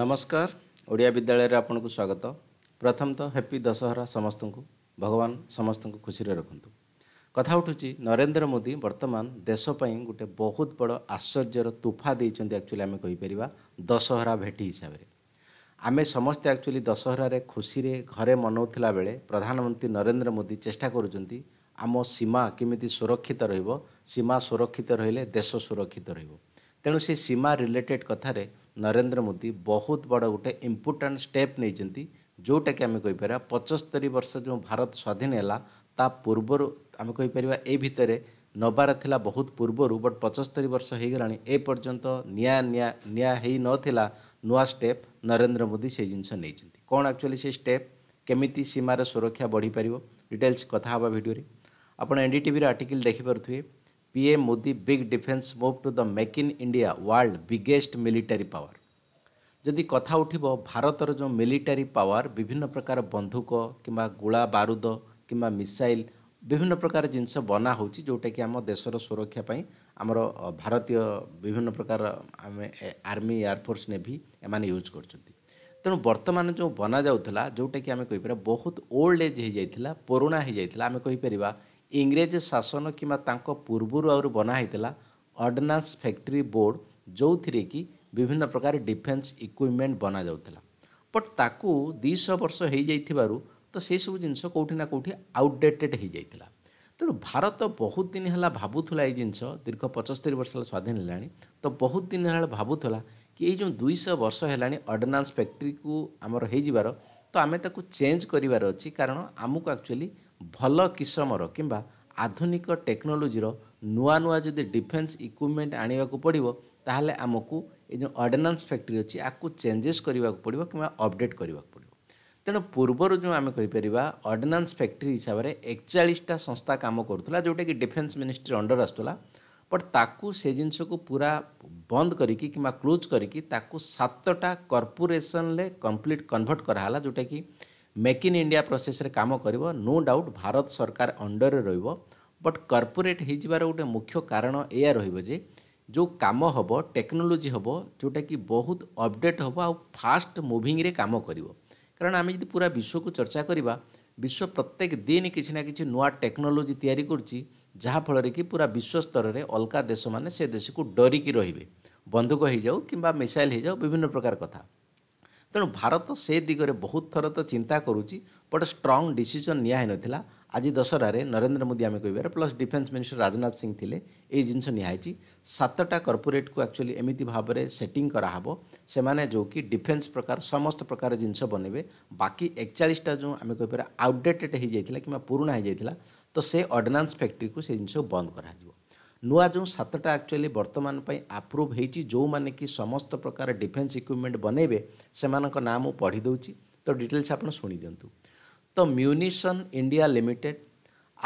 ନମସ୍କାର ଓଡ଼ିଆ ବିଦ୍ୟାଳୟରେ ଆପଣଙ୍କୁ ସ୍ୱାଗତ ପ୍ରଥମତଃ ହେପି ଦଶହରା ସମସ୍ତଙ୍କୁ ଭଗବାନ ସମସ୍ତଙ୍କୁ ଖୁସିରେ ରଖନ୍ତୁ କଥା ଉଠୁଛି ନରେନ୍ଦ୍ର ମୋଦି ବର୍ତ୍ତମାନ ଦେଶ ପାଇଁ ଗୋଟିଏ ବହୁତ ବଡ଼ ଆଶ୍ଚର୍ଯ୍ୟର ତୋଫା ଦେଇଛନ୍ତି ଆକ୍ଚୁଆଲି ଆମେ କହିପାରିବା ଦଶହରା ଭେଟି ହିସାବରେ ଆମେ ସମସ୍ତେ ଆକ୍ଚୁଆଲି ଦଶହରାରେ ଖୁସିରେ ଘରେ ମନାଉଥିଲା ବେଳେ ପ୍ରଧାନମନ୍ତ୍ରୀ ନରେନ୍ଦ୍ର ମୋଦି ଚେଷ୍ଟା କରୁଛନ୍ତି ଆମ ସୀମା କେମିତି ସୁରକ୍ଷିତ ରହିବ ସୀମା ସୁରକ୍ଷିତ ରହିଲେ ଦେଶ ସୁରକ୍ଷିତ ରହିବ ତେଣୁ ସେ ସୀମା ରିଲେଟେଡ଼୍ କଥାରେ नरेंद्र मोदी बहुत बड़ गोटे इम्पोर्टाट स्टेप नहीं जोटा कि आम कहीपर पचस्तरी वर्ष जो भारत स्वाधीन है पूर्व आम कहींपर ए भितर नबार था बहुत पूर्व बट पचस्तरी वर्ष हो गला नाला नुआ स्टेप नरेन्द्र मोदी से जिनस नहीं कौन आकचुअली से स्टेप केमी सीमार सुरक्षा बढ़ी पार डिटेल्स कथा भिडियो आप एन डी टी आर्टिकल देखिपे PM Modi big defence move to the make in India world biggest military power जदि कथा उठ भारत जो मिलिटरी पावर विभिन्न प्रकार बंधुक कि गोला बारूद कि मिसाइल विभिन्न प्रकार जिनस बना जोटा कि आम देशर सुरक्षापी आमर भारतीय विभिन्न प्रकार आर्मी एयरफोर्स नेभी एम यूज कर तेणु बर्तमान जो बना जाऊला जोटा कि आम कही बहुत ओल्ड एज हो पुराणा होता आम कहीपर ଇଂରେଜ ଶାସନ କିମ୍ବା ତାଙ୍କ ପୂର୍ବରୁ ଆହୁରି ବନା ହେଇଥିଲା ଅର୍ଡ଼ନାନ୍ସ ଫ୍ୟାକ୍ଟ୍ରି ବୋର୍ଡ଼ ଯେଉଁଥିରେ କି ବିଭିନ୍ନ ପ୍ରକାର ଡିଫେନ୍ସ ଇକ୍ୱିପମେଣ୍ଟ ବନାଯାଉଥିଲା ବଟ୍ ତାକୁ ଦୁଇଶହ ବର୍ଷ ହେଇଯାଇଥିବାରୁ ତ ସେସବୁ ଜିନିଷ କେଉଁଠି ନା କେଉଁଠି ଆଉଟଡେଟେଡ଼ ହେଇଯାଇଥିଲା ତେଣୁ ଭାରତ ବହୁତ ଦିନ ହେଲା ଭାବୁଥିଲା ଏଇ ଜିନିଷ ଦୀର୍ଘ ପଞ୍ଚସ୍ତରୀ ବର୍ଷ ହେଲା ସ୍ୱାଧୀନ ହେଲାଣି ତ ବହୁତ ଦିନ ହେଲା ଭାବୁଥିଲା କି ଏଇ ଯେଉଁ ଦୁଇଶହ ବର୍ଷ ହେଲାଣି ଅର୍ଡ଼ନାନ୍ସ ଫ୍ୟାକ୍ଟ୍ରିକୁ ଆମର ହେଇଯିବାର ତ ଆମେ ତାକୁ ଚେଞ୍ଜ କରିବାର ଅଛି କାରଣ ଆମକୁ ଆକ୍ଚୁଆଲି ଭଲ କିସମର କିମ୍ବା ଆଧୁନିକ ଟେକ୍ନୋଲୋଜିର ନୂଆ ନୂଆ ଯଦି ଡିଫେନ୍ସ ଇକ୍ୱିପମେଣ୍ଟ ଆଣିବାକୁ ପଡ଼ିବ ତାହେଲେ ଆମକୁ ଏ ଯେଉଁ ଅର୍ଡ଼ିନାନ୍ସ ଫ୍ୟାକ୍ଟ୍ରି ଅଛି ଆକୁ ଚେଞ୍ଜେସ୍ କରିବାକୁ ପଡ଼ିବ କିମ୍ବା ଅପଡ଼େଟ୍ କରିବାକୁ ପଡ଼ିବ ତେଣୁ ପୂର୍ବରୁ ଯେଉଁ ଆମେ କହିପାରିବା ଅର୍ଡ଼ିନାନ୍ସ ଫ୍ୟାକ୍ଟ୍ରି ହିସାବରେ ଏକଚାଳିଶଟା ସଂସ୍ଥା କାମ କରୁଥିଲା ଯେଉଁଟାକି ଡିଫେନ୍ସ ମିନିଷ୍ଟ୍ରି ଅଣ୍ଡର ଆସୁଥିଲା ବଟ୍ ତାକୁ ସେ ଜିନିଷକୁ ପୁରା ବନ୍ଦ କରିକି କିମ୍ବା କ୍ଲୋଜ୍ କରିକି ତାକୁ ସାତଟା କର୍ପୋରେସନ୍ରେ କମ୍ପ୍ଲିଟ୍ କନଭର୍ଟ କରାହେଲା ଯେଉଁଟାକି ମେକ୍ ଇନ୍ ଇଣ୍ଡିଆ ପ୍ରୋସେସ୍ରେ କାମ କରିବ ନୋ ଡାଉଟ୍ ଭାରତ ସରକାର ଅଣ୍ଡରରେ ରହିବ ବଟ୍ କର୍ପୋରେଟ୍ ହୋଇଯିବାର ଗୋଟେ ମୁଖ୍ୟ କାରଣ ଏଇଆ ରହିବ ଯେ ଯେଉଁ କାମ ହେବ ଟେକ୍ନୋଲୋଜି ହେବ ଯେଉଁଟାକି ବହୁତ ଅପଡ଼େଟ୍ ହେବ ଆଉ ଫାଷ୍ଟ ମୁଭିଂରେ କାମ କରିବ କାରଣ ଆମେ ଯଦି ପୁରା ବିଶ୍ୱକୁ ଚର୍ଚ୍ଚା କରିବା ବିଶ୍ୱ ପ୍ରତ୍ୟେକ ଦିନ କିଛି ନା କିଛି ନୂଆ ଟେକ୍ନୋଲୋଜି ତିଆରି କରୁଛି ଯାହାଫଳରେ କି ପୁରା ବିଶ୍ୱ ସ୍ତରରେ ଅଲଗା ଦେଶମାନେ ସେ ଦେଶକୁ ଡରିକି ରହିବେ ବନ୍ଧୁକ ହୋଇଯାଉ କିମ୍ବା ମିସାଇଲ୍ ହୋଇଯାଉ ବିଭିନ୍ନ ପ୍ରକାର କଥା तेणु भारत से दिगरे बहुत थर तो चिंता करुच्ची बट स्ट्रंग डिसीजन निहा आज दशहर नरेन्द्र मोदी आम कह plus defence minister Rajnath Singh थे ये जिनस निहाई सतटा कर्पोरेट को एक्चुअली एमती भाव में सेटिंग कराब से मैंने जो कि डिफेन्स प्रकार समस्त प्रकार जिन बनबे बाकी एक चालीसटा जो आम कहपर आउटडेटेड हो जाता कि पुराणा हो जाता तो से अर्डनान्स फैक्ट्री को से जिन बंद कर ନୂଆ ଯେଉଁ ସାତଟା ଆକ୍ଚୁଆଲି ବର୍ତ୍ତମାନ ପାଇଁ ଆପ୍ରୁଭ୍ ହେଇଛି ଯେଉଁମାନେ କି ସମସ୍ତ ପ୍ରକାର ଡିଫେନ୍ସ ଇକ୍ୱିପମେଣ୍ଟ ବନେଇବେ ସେମାନଙ୍କ ନାଁ ମୁଁ ପଢ଼ିଦେଉଛି ତ ଡିଟେଲ୍ସ ଆପଣ ଶୁଣିଦିଅନ୍ତୁ ତ munition India limited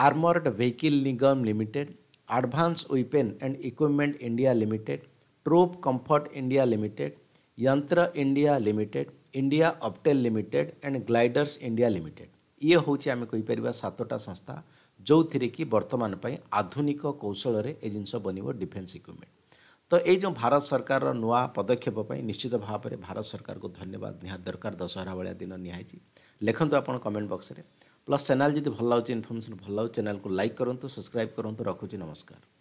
armoured vehicle Nigam limited advance weapon and equipment India limited troop comfort India limited Yantra India limited India optel limited and gliders India limited ये हूँ आम कहीपर सातटा संस्था जो थे कि बर्तमान आधुनिक कौशल ये जिनस बनबो डिफेन्स इक्विपमेंट तो ये जो भारत सरकार नुआ पदक्षेपी निश्चित भाव में भारत सरकार को धन्यवाद निहत दरकार दशहरा भाया दिन निहाई लिखुद आप कमेंट बक्स में प्लस चैनल जी भल लगे इनफर्मेसन भल लगे चैनल को लाइक करूँ सब्सक्राइब करूँ रखुच नमस्कार